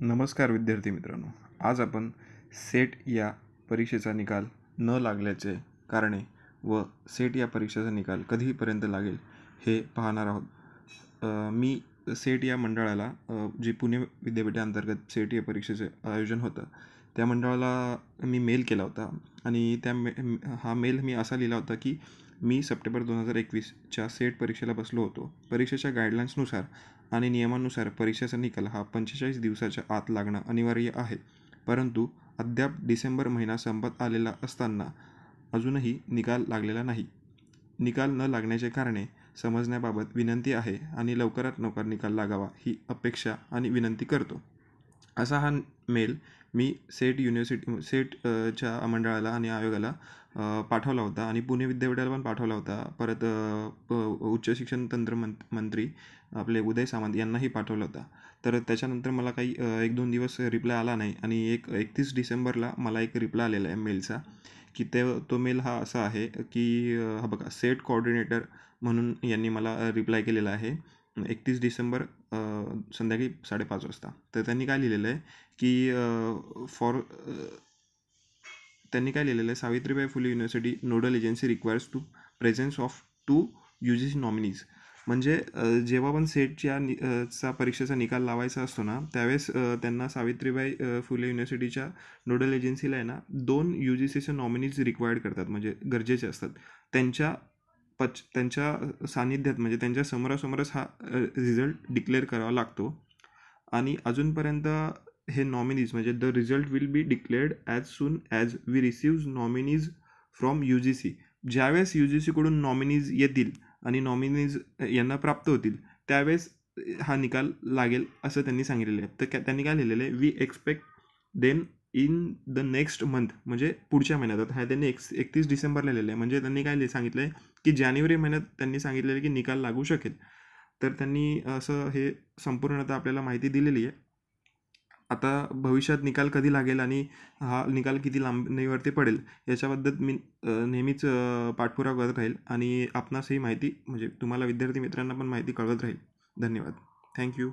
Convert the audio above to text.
नमस्कार विद्यार्थी मित्रांनो आज आपण सेट या परीक्षेचा निकाल न लागल्याचे कारणे व सेट या परीक्षेचा निकाल कधीपर्यंत लागेल हे पाहणार आहोत मी सेट या मंडळाला जी पुणे विद्यापीठाअंतर्गत सेट या परीक्षेचे आयोजन होतं त्या मंडळाला मी मेल केला होता आणि त्या मे हा मेल मी असा लिहिला होता की मी सप्टेंबर दोन हजार एकवीसच्या सेट परीक्षेला बसलो होतो परीक्षेच्या गाईडलाईन्सनुसार आणि नियमानुसार परीक्षेचा निकाल हा पंचेचाळीस दिवसाच्या आत लागणं अनिवार्य आहे परंतु अद्याप डिसेंबर महिना संपत आलेला असताना अजूनही निकाल लागलेला नाही निकाल न लागण्याचे कारणे समजण्याबाबत विनंती आहे आणि लवकरात लवकर निकाल लागावा ही अपेक्षा आणि विनंती करतो असा हा मेल मी सेट युनिव्हर्सिटी सेट च्या मंडळाला आणि आयोगाला पाठवला होता आणि पुणे विद्यापीठाला पण पाठवला होता परत उच्च शिक्षण तंत्र मंत्री आपले उदय सामंत यांनाही पाठवला होता तर त्याच्यानंतर मला काही एक दोन दिवस रिप्लाय आला नाही आणि एक एकतीस डिसेंबरला मला एक रिप्लाय आलेला आहे मेलचा की ते तो मेल हा असा आहे की हा बघा सेट कॉर्डिनेटर म्हणून यांनी मला रिप्लाय केलेला आहे एकतीस डिसेंबर संध्याकाळी साडेपाच वाजता तर त्यांनी काय लिहिलेलं आहे की फॉर त्यांनी काय लिहिलेलं आहे Savitribai Phule university nodal agency requires to presence of two U G C nominees म्हणजे जेव्हा पण सेटच्या चा परीक्षेचा निकाल लावायचा असतो ना त्यावेळेस त्यांना सावित्रीबाई फुले युनिव्हर्सिटीच्या नोडल एजन्सीला आहे ना दोन यू जी सीचे नॉमिनीज रिक्वायर्ड करतात म्हणजे गरजेचे असतात त्यांच्या पच त्यांच्या सानिध्यात म्हणजे त्यांच्या समोरासमोरच हा रिझल्ट डिक्लेअर करावा लागतो आणि अजूनपर्यंत हे नॉमिनीज म्हणजे the result will be declared as soon as we receives nominees from U G C ज्यावेळेस यू जी सीकडून नॉमिनीज येतील आणि नॉमिनीज यांना प्राप्त होतील त्यावेळेस हा निकाल लागेल असं त्यांनी सांगितलेलं आहे तर त्यांनी काय लिहिलेलं आहे we expect them in the next month म्हणजे पुढच्या महिन्यात आता हा त्यांनी एक्स एकतीस डिसेंबरला लिहिलं आहे म्हणजे त्यांनी काय सांगितलं आहे की जानेवारी महिन्यात त्यांनी सांगितलेलं की निकाल लागू शकेल तर त्यांनी असं हे संपूर्णतः आपल्याला माहिती दिलेली आहे आता भविष्यात निकाल कधी लागेल आणि हा निकाल किती लांबणीवरती पडेल याच्याबद्दल मी नेहमीच पाठपुरावा करत राहील आणि आपणास ही माहिती म्हणजे तुम्हाला विद्यार्थी मित्रांना पण माहिती कळत राहील धन्यवाद थँक्यू